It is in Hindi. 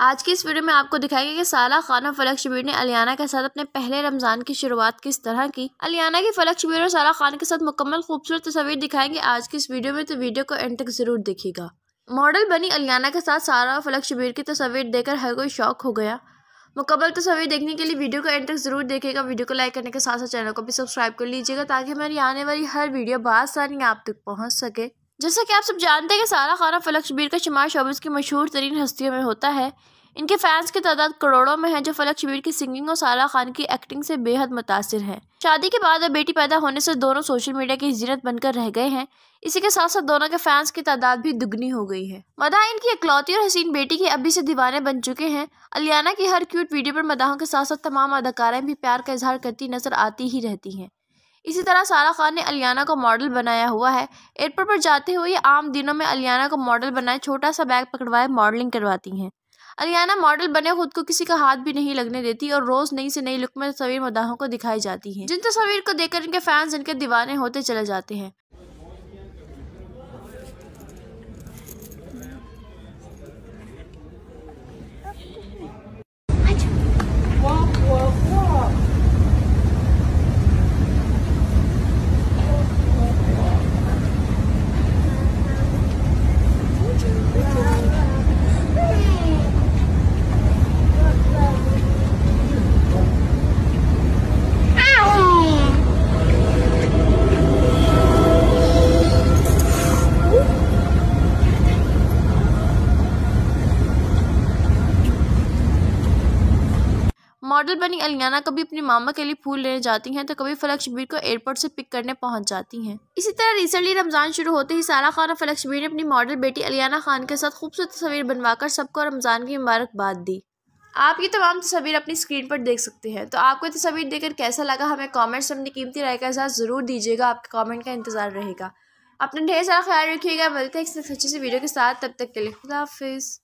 आज की इस वीडियो में आपको दिखाएंगे कि साला और फलक शबीर ने अलियाना के साथ अपने पहले रमजान की शुरुआत किस तरह की अलियाना के फलक शबीर और साला खान के साथ मुकम्मल खूबसूरत तस्वीर दिखाएंगे आज की इस वीडियो में तो वीडियो को एंड तक जरूर देखिएगा मॉडल बनी अलियाना के साथ सारा और फलक शबीर की तस्वीर देखकर हर कोई शौक हो गया मुकम्मल तस्वीर देखने के लिए वीडियो को एंड तक जरूर देखेगा वीडियो को लाइक करने के साथ साथ चैनल को भी सब्सक्राइब कर लीजिएगा ताकि मेरी आने वाली हर वीडियो सारी आप तक पहुँच सके जैसा कि आप सब जानते हैं कि सारा और फलक शबीर का शुमार शोबिस की मशहूर तरीन हस्तियों में होता है इनके फैंस की तादाद करोड़ों में है जो फलक शबीर की सिंगिंग और सारा खान की एक्टिंग से बेहद मुतासर हैं शादी के बाद अब बेटी पैदा होने से दोनों सोशल मीडिया की जीनत बनकर रह गए हैं इसी के साथ साथ दोनों के फैंस की तादाद भी दुगनी हो गई है मदाह इनकी इकलौती और हसीन बेटी की अभी से दीवाने बन चुके हैं अलियाना की हर क्यूट वीडियो पर मदाहों के साथ साथ तमाम अदाकारें भी प्यार का इजहार करती नजर आती ही रहती हैं इसी तरह सारा खान ने अलियाना को मॉडल बनाया हुआ है एयरपोर्ट पर जाते हुए आम दिनों में अलियाना को मॉडल बनाए छोटा सा बैग पकड़वाए मॉडलिंग करवाती हैं अलियाना मॉडल बने खुद को किसी का हाथ भी नहीं लगने देती और रोज नई से नई लुक में तस्वीर मदाहों को दिखाई जाती है जिन तस्वीर को देखकर इनके फैंस इनके दीवाने होते चले जाते हैं मॉडल बनी अलियाना कभी अपनी मामा के लिए फूल लेने जाती हैं तो कभी फलक शबीर को एयरपोर्ट से पिक करने पहुंच जाती हैं इसी तरह रिसेंटली रमज़ान शुरू होते ही सारा खान और फलक शबीर ने अपनी मॉडल बेटी अलियाना खान के साथ खूबसूरत तस्वीर बनवाकर सबको रमज़ान की मुबारकबाद दी आप ये तमाम तस्वीर अपनी स्क्रीन पर देख सकते हैं तो आपको ये तस्वीर देखकर कैसा लगा हमें कॉमेंट्स अपनी कीमती राय का एहसास ज़रूर दीजिएगा आपके कॉमेंट का इंतज़ार रहेगा अपना ढेर सारा ख्याल रखिएगा मिलते हैं अच्छे से वीडियो के साथ तब तक के लिए खुदाफिज